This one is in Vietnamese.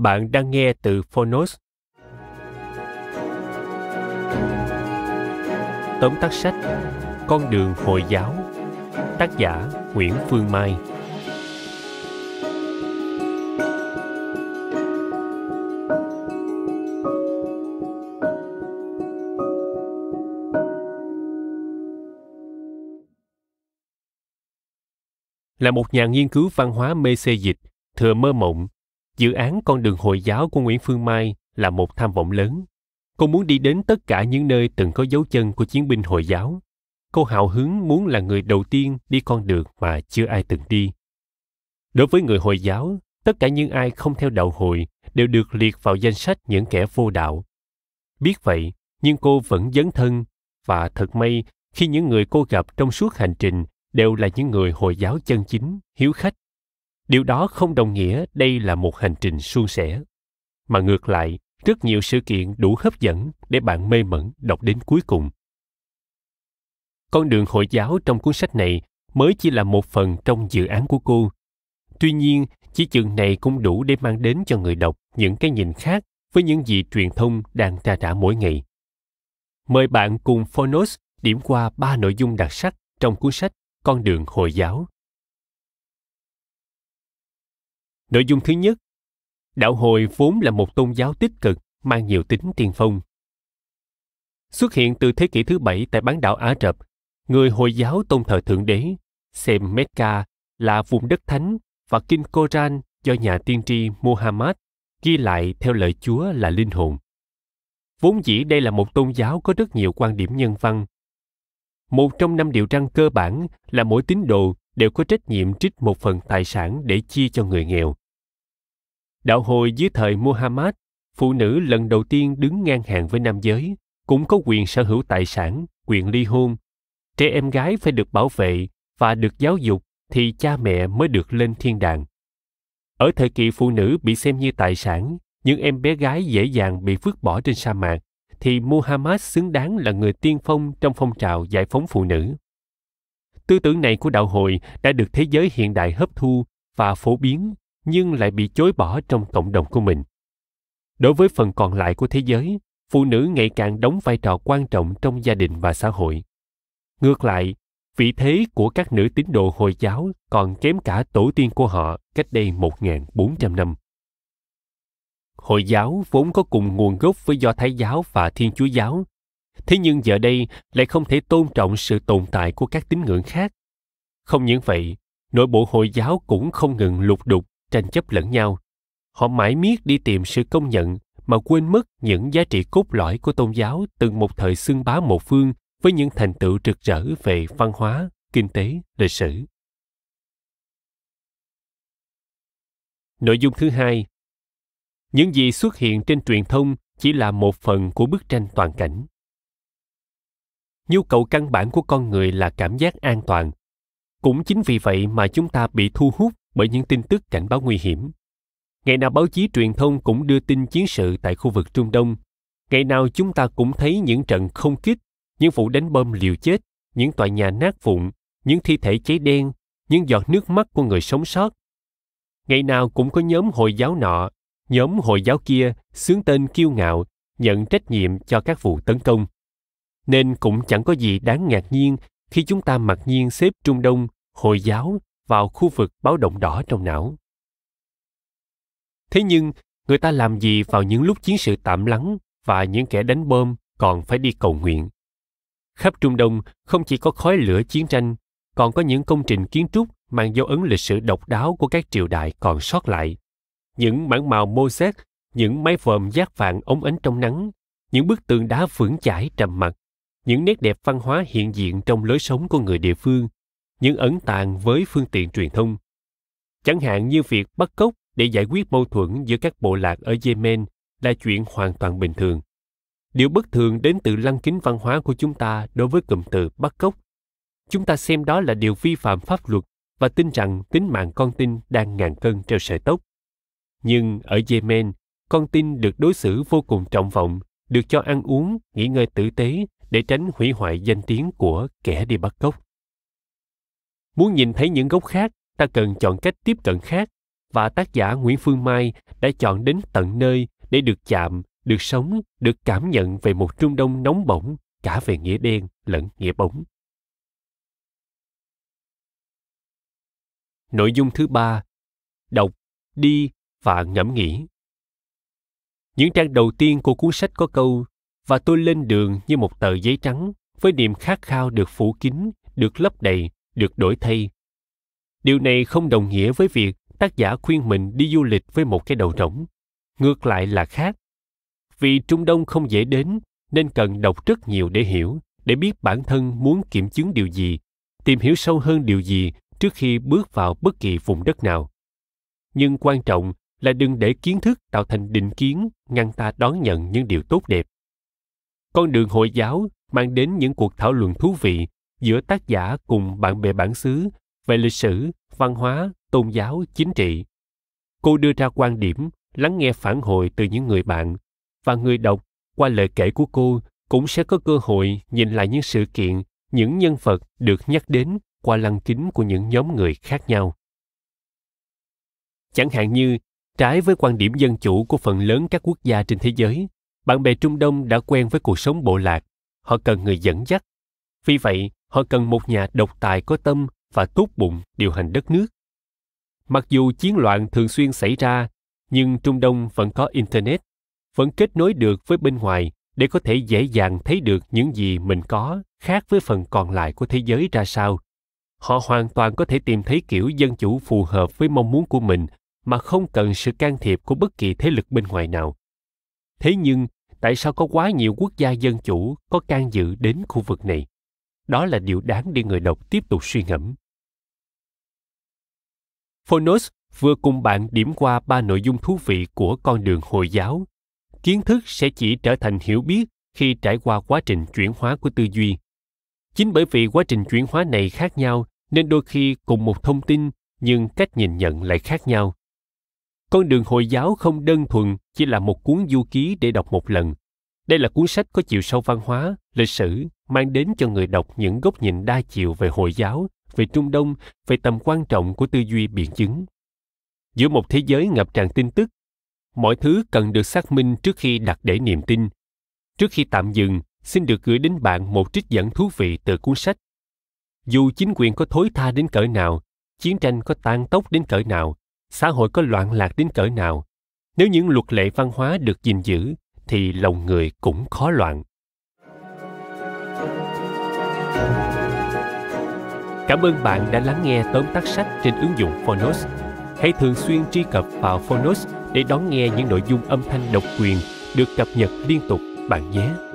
Bạn đang nghe từ Phonos. Tóm tắt sách Con đường Hồi giáo Tác giả Nguyễn Phương Mai Là một nhà nghiên cứu văn hóa mê xê dịch, thừa mơ mộng dự án con đường hồi giáo của nguyễn phương mai là một tham vọng lớn cô muốn đi đến tất cả những nơi từng có dấu chân của chiến binh hồi giáo cô hào hứng muốn là người đầu tiên đi con đường mà chưa ai từng đi đối với người hồi giáo tất cả những ai không theo đạo hồi đều được liệt vào danh sách những kẻ vô đạo biết vậy nhưng cô vẫn dấn thân và thật may khi những người cô gặp trong suốt hành trình đều là những người hồi giáo chân chính hiếu khách điều đó không đồng nghĩa đây là một hành trình suôn sẻ mà ngược lại rất nhiều sự kiện đủ hấp dẫn để bạn mê mẩn đọc đến cuối cùng con đường hội giáo trong cuốn sách này mới chỉ là một phần trong dự án của cô tuy nhiên chỉ chừng này cũng đủ để mang đến cho người đọc những cái nhìn khác với những gì truyền thông đang tra trả mỗi ngày mời bạn cùng phonos điểm qua ba nội dung đặc sắc trong cuốn sách con đường hồi giáo Nội dung thứ nhất, đạo hồi vốn là một tôn giáo tích cực mang nhiều tính tiên phong. Xuất hiện từ thế kỷ thứ bảy tại bán đảo Ả Rập, người Hồi giáo tôn thờ Thượng Đế, xem Mecca là vùng đất thánh và kinh Koran do nhà tiên tri Muhammad ghi lại theo lời Chúa là linh hồn. Vốn dĩ đây là một tôn giáo có rất nhiều quan điểm nhân văn. Một trong năm điều răn cơ bản là mỗi tín đồ đều có trách nhiệm trích một phần tài sản để chia cho người nghèo. Đạo hồi dưới thời Muhammad, phụ nữ lần đầu tiên đứng ngang hàng với nam giới, cũng có quyền sở hữu tài sản, quyền ly hôn. Trẻ em gái phải được bảo vệ và được giáo dục thì cha mẹ mới được lên thiên đàng. Ở thời kỳ phụ nữ bị xem như tài sản, những em bé gái dễ dàng bị vứt bỏ trên sa mạc, thì Muhammad xứng đáng là người tiên phong trong phong trào giải phóng phụ nữ. Tư tưởng này của đạo hội đã được thế giới hiện đại hấp thu và phổ biến nhưng lại bị chối bỏ trong cộng đồng của mình đối với phần còn lại của thế giới phụ nữ ngày càng đóng vai trò quan trọng trong gia đình và xã hội ngược lại vị thế của các nữ tín đồ Hồi giáo còn kém cả tổ tiên của họ cách đây 1.400 năm. Hồi giáo vốn có cùng nguồn gốc với Do Thái giáo và Thiên Chúa giáo, thế nhưng giờ đây lại không thể tôn trọng sự tồn tại của các tín ngưỡng khác. Không những vậy, nội bộ Hồi giáo cũng không ngừng lục đục tranh chấp lẫn nhau họ mãi miết đi tìm sự công nhận mà quên mất những giá trị cốt lõi của tôn giáo từng một thời xưng bá một phương với những thành tựu rực rỡ về văn hóa kinh tế lịch sử nội dung thứ hai những gì xuất hiện trên truyền thông chỉ là một phần của bức tranh toàn cảnh nhu cầu căn bản của con người là cảm giác an toàn cũng chính vì vậy mà chúng ta bị thu hút bởi những tin tức cảnh báo nguy hiểm. Ngày nào báo chí truyền thông cũng đưa tin chiến sự tại khu vực Trung Đông. Ngày nào chúng ta cũng thấy những trận không kích, những vụ đánh bom liều chết, những tòa nhà nát vụn, những thi thể cháy đen, những giọt nước mắt của người sống sót. Ngày nào cũng có nhóm Hồi giáo nọ, nhóm Hồi giáo kia xướng tên kiêu ngạo, nhận trách nhiệm cho các vụ tấn công. Nên cũng chẳng có gì đáng ngạc nhiên khi chúng ta mặc nhiên xếp Trung Đông, Hồi giáo vào khu vực báo động đỏ trong não. Thế nhưng, người ta làm gì vào những lúc chiến sự tạm lắng và những kẻ đánh bom còn phải đi cầu nguyện? Khắp Trung Đông không chỉ có khói lửa chiến tranh, còn có những công trình kiến trúc mang dấu ấn lịch sử độc đáo của các triều đại còn sót lại. Những mảng màu mô xét, những mái vòm giác vàng ống ánh trong nắng, những bức tường đá vững chãi trầm mặc, những nét đẹp văn hóa hiện diện trong lối sống của người địa phương những ẩn tàng với phương tiện truyền thông chẳng hạn như việc bắt cóc để giải quyết mâu thuẫn giữa các bộ lạc ở yemen là chuyện hoàn toàn bình thường điều bất thường đến từ lăng kính văn hóa của chúng ta đối với cụm từ bắt cóc chúng ta xem đó là điều vi phạm pháp luật và tin rằng tính mạng con tin đang ngàn cân treo sợi tóc nhưng ở yemen con tin được đối xử vô cùng trọng vọng được cho ăn uống nghỉ ngơi tử tế để tránh hủy hoại danh tiếng của kẻ đi bắt cóc Muốn nhìn thấy những góc khác, ta cần chọn cách tiếp cận khác và tác giả Nguyễn Phương Mai đã chọn đến tận nơi để được chạm, được sống, được cảm nhận về một Trung Đông nóng bỏng cả về nghĩa đen lẫn nghĩa bóng. Nội dung thứ ba, đọc, đi và ngẫm nghĩ. Những trang đầu tiên của cuốn sách có câu và tôi lên đường như một tờ giấy trắng với niềm khát khao được phủ kín, được lấp đầy, được đổi thay điều này không đồng nghĩa với việc tác giả khuyên mình đi du lịch với một cái đầu rỗng ngược lại là khác vì trung đông không dễ đến nên cần đọc rất nhiều để hiểu để biết bản thân muốn kiểm chứng điều gì tìm hiểu sâu hơn điều gì trước khi bước vào bất kỳ vùng đất nào nhưng quan trọng là đừng để kiến thức tạo thành định kiến ngăn ta đón nhận những điều tốt đẹp con đường hội giáo mang đến những cuộc thảo luận thú vị giữa tác giả cùng bạn bè bản xứ về lịch sử văn hóa tôn giáo chính trị cô đưa ra quan điểm lắng nghe phản hồi từ những người bạn và người đọc qua lời kể của cô cũng sẽ có cơ hội nhìn lại những sự kiện những nhân vật được nhắc đến qua lăng kính của những nhóm người khác nhau chẳng hạn như trái với quan điểm dân chủ của phần lớn các quốc gia trên thế giới bạn bè trung đông đã quen với cuộc sống bộ lạc họ cần người dẫn dắt vì vậy họ cần một nhà độc tài có tâm và tốt bụng điều hành đất nước mặc dù chiến loạn thường xuyên xảy ra nhưng trung đông vẫn có internet vẫn kết nối được với bên ngoài để có thể dễ dàng thấy được những gì mình có khác với phần còn lại của thế giới ra sao họ hoàn toàn có thể tìm thấy kiểu dân chủ phù hợp với mong muốn của mình mà không cần sự can thiệp của bất kỳ thế lực bên ngoài nào thế nhưng tại sao có quá nhiều quốc gia dân chủ có can dự đến khu vực này đó là điều đáng để người đọc tiếp tục suy ngẫm. Phonos vừa cùng bạn điểm qua ba nội dung thú vị của con đường Hồi giáo. Kiến thức sẽ chỉ trở thành hiểu biết khi trải qua quá trình chuyển hóa của tư duy. Chính bởi vì quá trình chuyển hóa này khác nhau nên đôi khi cùng một thông tin nhưng cách nhìn nhận lại khác nhau. Con đường Hồi giáo không đơn thuần chỉ là một cuốn du ký để đọc một lần, đây là cuốn sách có chiều sâu văn hóa lịch sử mang đến cho người đọc những góc nhìn đa chiều về hồi giáo về trung đông về tầm quan trọng của tư duy biện chứng giữa một thế giới ngập tràn tin tức mọi thứ cần được xác minh trước khi đặt để niềm tin trước khi tạm dừng xin được gửi đến bạn một trích dẫn thú vị từ cuốn sách dù chính quyền có thối tha đến cỡ nào chiến tranh có tan tốc đến cỡ nào xã hội có loạn lạc đến cỡ nào nếu những luật lệ văn hóa được gìn giữ thì lòng người cũng khó loạn. Cảm ơn bạn đã lắng nghe tóm tắt sách trên ứng dụng Phonos. Hãy thường xuyên truy cập vào Phonos để đón nghe những nội dung âm thanh độc quyền được cập nhật liên tục bạn nhé.